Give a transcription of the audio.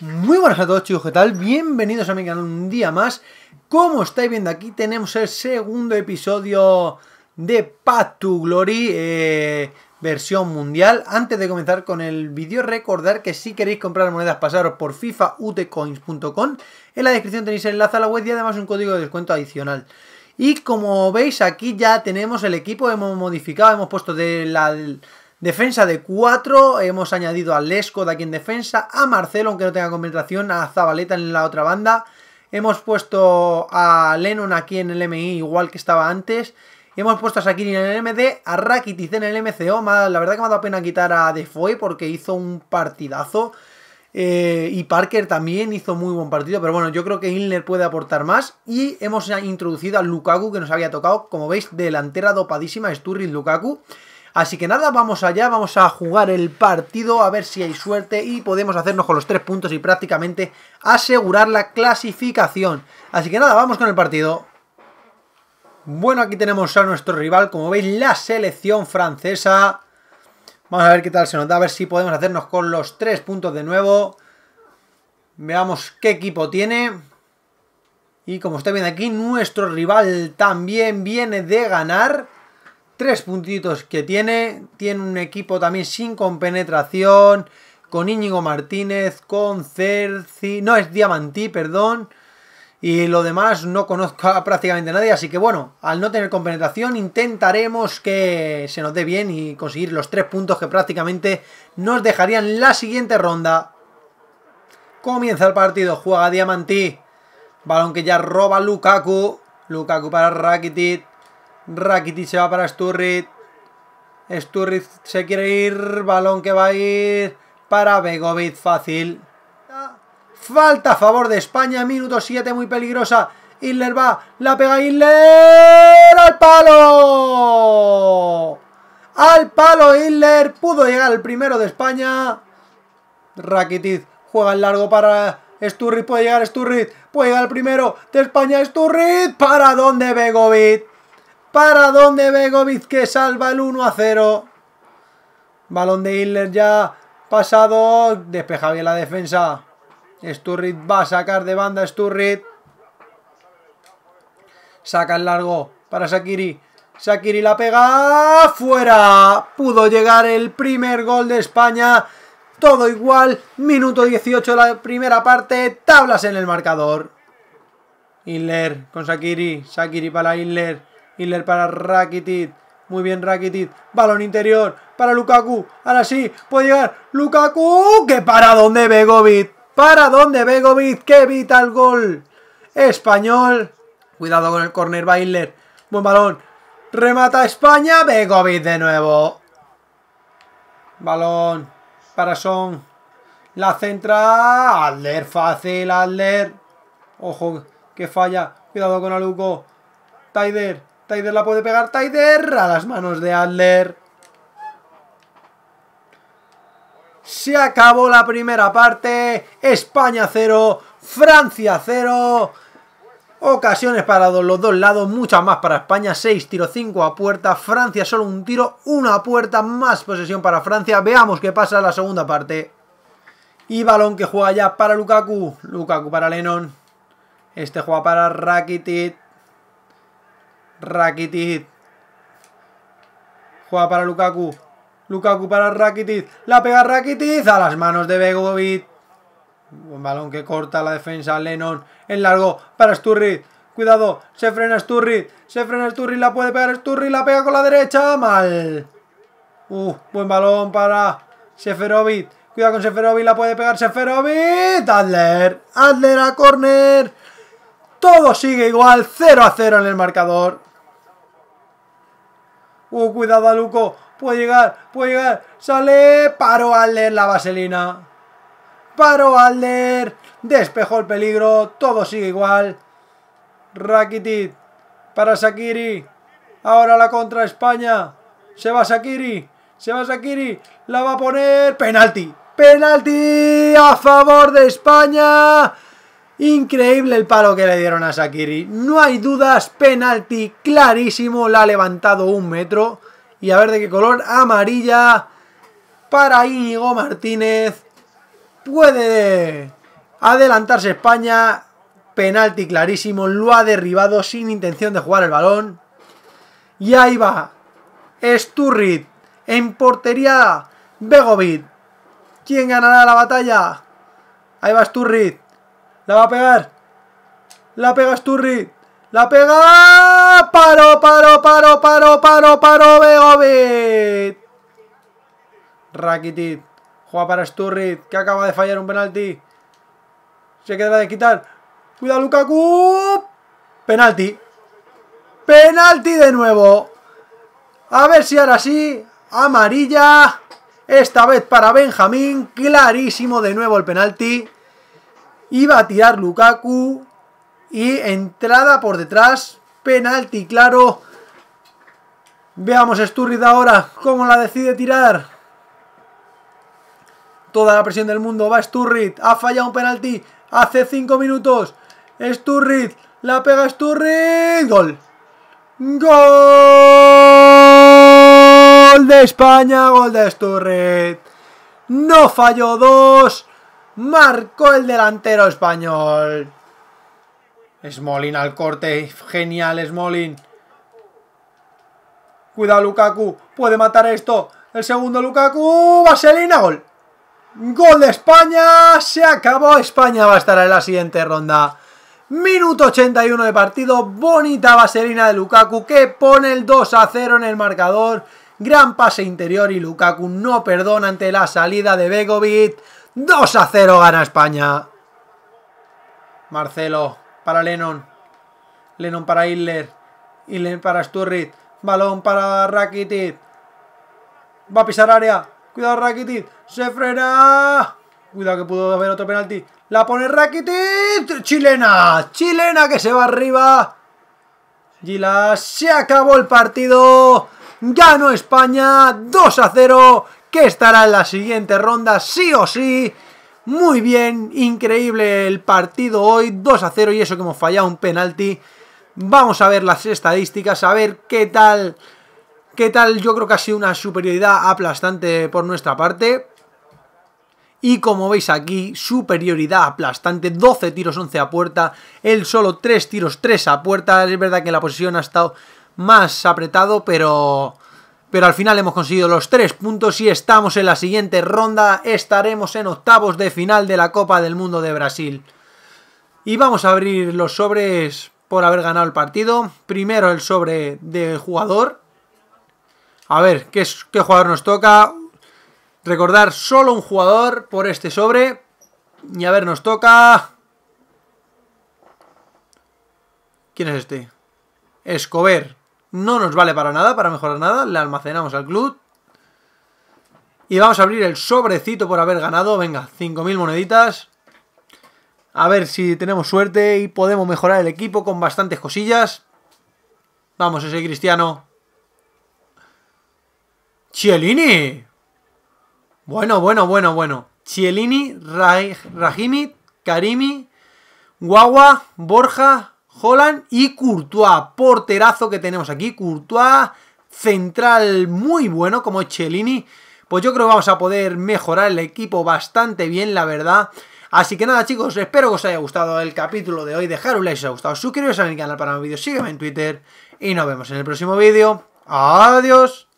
Muy buenas a todos chicos, ¿qué tal? Bienvenidos a mi canal un día más. Como estáis viendo aquí tenemos el segundo episodio de Path to Glory eh, versión mundial. Antes de comenzar con el vídeo, recordar que si queréis comprar monedas, pasaros por fifautecoins.com En la descripción tenéis el enlace a la web y además un código de descuento adicional. Y como veis aquí ya tenemos el equipo, hemos modificado, hemos puesto de la Defensa de 4, hemos añadido a de aquí en defensa, a Marcelo, aunque no tenga concentración, a Zabaleta en la otra banda. Hemos puesto a Lennon aquí en el MI, igual que estaba antes. Hemos puesto a Sakiri en el MD, a Rakitic en el MCO. La verdad que me ha dado pena quitar a Defoe porque hizo un partidazo. Eh, y Parker también hizo muy buen partido, pero bueno, yo creo que Hilner puede aportar más. Y hemos introducido a Lukaku, que nos había tocado, como veis, delantera dopadísima, Sturridge Lukaku. Así que nada, vamos allá, vamos a jugar el partido, a ver si hay suerte y podemos hacernos con los tres puntos y prácticamente asegurar la clasificación. Así que nada, vamos con el partido. Bueno, aquí tenemos a nuestro rival, como veis, la selección francesa. Vamos a ver qué tal se nos da, a ver si podemos hacernos con los tres puntos de nuevo. Veamos qué equipo tiene. Y como está viendo aquí, nuestro rival también viene de ganar tres puntitos que tiene. Tiene un equipo también sin compenetración, con Íñigo Martínez, con Cerci, no es Diamantí, perdón. Y lo demás no conozco a prácticamente nadie, así que bueno, al no tener compenetración intentaremos que se nos dé bien y conseguir los tres puntos que prácticamente nos dejarían la siguiente ronda. Comienza el partido, juega Diamantí. Balón que ya roba Lukaku. Lukaku para Rakitic. Rakitic se va para Sturrit. Sturrit se quiere ir. Balón que va a ir para Begovic. Fácil. Falta a favor de España. Minuto 7. Muy peligrosa. Hitler va. La pega Hitler. ¡Al palo! Al palo Hitler. Pudo llegar el primero de España. Rakitic juega el largo para Sturrit. Puede llegar Sturrit. Puede llegar el primero de España. Sturrit. ¿Para dónde Begovic? para donde Begovic que salva el 1 a 0. Balón de Hitler ya pasado, despeja bien la defensa. Sturrit va a sacar de banda Sturrit. Saca el largo para Sakiri. Sakiri la pega fuera. Pudo llegar el primer gol de España. Todo igual. Minuto 18 la primera parte. Tablas en el marcador. Hitler con Sakiri. Sakiri para Hitler. Hitler para Rakitic. Muy bien Rakitic. Balón interior para Lukaku. Ahora sí, puede llegar Lukaku. ¡Que para dónde Begovic! ¿Para dónde Begovic? qué evita el gol! Español. Cuidado con el corner Bailer. Buen balón. Remata España. Begovic de nuevo. Balón para Son. La centra. Adler fácil. Adler. Ojo que falla. Cuidado con Aluco. Taider. Tider la puede pegar. Tider a las manos de Adler. Se acabó la primera parte. España 0, Francia 0. Ocasiones para los dos lados, muchas más para España, 6 tiro 5 a puerta, Francia solo un tiro, una puerta, más posesión para Francia, veamos qué pasa en la segunda parte. Y balón que juega ya para Lukaku, Lukaku para Lennon, este juega para Rakitic, Rakitic. Juega para Lukaku. Lukaku para Rakitic. La pega Rakitic a las manos de Begovic. Un balón que corta la defensa. Lennon. en largo para Sturridge. Cuidado. Se frena Sturridge. Se frena Sturridge. La puede pegar Sturridge. La pega con la derecha. Mal. Uh, buen balón para Seferovic. Cuidado con Seferovic. La puede pegar Seferovic. Adler. Adler a corner Todo sigue igual. 0 a 0 en el marcador. Uh, cuidado, Luco, Puede llegar, puede llegar. Sale. Paró Alder la vaselina. Paró Alder. Despejó el peligro. Todo sigue igual. Rakitic. Para Sakiri. Ahora la contra España. Se va Sakiri. Se va Sakiri. La va a poner. Penalti. Penalti a favor de España. Increíble el palo que le dieron a Sakiri. No hay dudas, penalti clarísimo. La ha levantado un metro. Y a ver de qué color. Amarilla para Íñigo Martínez. Puede adelantarse España. Penalti clarísimo. Lo ha derribado sin intención de jugar el balón. Y ahí va. Sturrit en portería. Begovic. ¿Quién ganará la batalla? Ahí va Sturrit. La va a pegar. La pega Sturri. La pega. Paro, ¡Ah! paro, paro, paro, paro, paro, Begovic. Rakitic. Juega para Sturridge, que acaba de fallar un penalti. Se queda de quitar. cuida Lukaku. Penalti. Penalti de nuevo. A ver si ahora sí. Amarilla. Esta vez para Benjamín. Clarísimo de nuevo el penalti. Iba a tirar Lukaku y entrada por detrás, penalti claro. Veamos Sturrid ahora cómo la decide tirar. Toda la presión del mundo va Sturrid. ha fallado un penalti hace 5 minutos. Sturrid. la pega Sturrid. gol. Gol de España, gol de Sturrid. No falló dos marcó el delantero español. Smolin al corte, genial Smolin. Cuidado Lukaku, puede matar esto. El segundo Lukaku, Vaselina, gol. Gol de España, se acabó. España va a estar en la siguiente ronda. Minuto 81 de partido, bonita vaselina de Lukaku que pone el 2 a 0 en el marcador. Gran pase interior y Lukaku no perdona ante la salida de Begovic. 2 a 0 gana España. Marcelo para Lennon. Lennon para Hitler. Hitler para Sturrit. Balón para Rakitic. Va a pisar área. Cuidado Rakitic. Se frena. Cuidado que pudo haber otro penalti. La pone Rakitic. Chilena. Chilena que se va arriba. Gilas. Se acabó el partido. Ganó España. 2 a 0. ¿Qué estará en la siguiente ronda sí o sí. Muy bien, increíble el partido hoy, 2 a 0 y eso que hemos fallado un penalti. Vamos a ver las estadísticas, a ver qué tal, qué tal, yo creo que ha sido una superioridad aplastante por nuestra parte. Y como veis aquí, superioridad aplastante, 12 tiros, 11 a puerta, él solo 3 tiros, 3 a puerta. Es verdad que la posición ha estado más apretado, pero pero al final hemos conseguido los tres puntos y estamos en la siguiente ronda. Estaremos en octavos de final de la Copa del Mundo de Brasil. Y vamos a abrir los sobres por haber ganado el partido. Primero el sobre de jugador. A ver, ¿qué, qué jugador nos toca? Recordar solo un jugador por este sobre. Y a ver, nos toca... ¿Quién es este? Escobar no nos vale para nada, para mejorar nada, le almacenamos al club. Y vamos a abrir el sobrecito por haber ganado, venga, 5.000 moneditas. A ver si tenemos suerte y podemos mejorar el equipo con bastantes cosillas. Vamos ese Cristiano. Chiellini. Bueno, bueno, bueno, bueno. Chiellini, Rahimi, Karimi, Guagua, Borja, Holland y Courtois, porterazo que tenemos aquí, Courtois, central muy bueno como Cellini, pues yo creo que vamos a poder mejorar el equipo bastante bien, la verdad. Así que nada chicos, espero que os haya gustado el capítulo de hoy, dejar un like si os ha gustado, suscribiros a mi canal para más vídeos, sígueme en Twitter y nos vemos en el próximo vídeo. Adiós.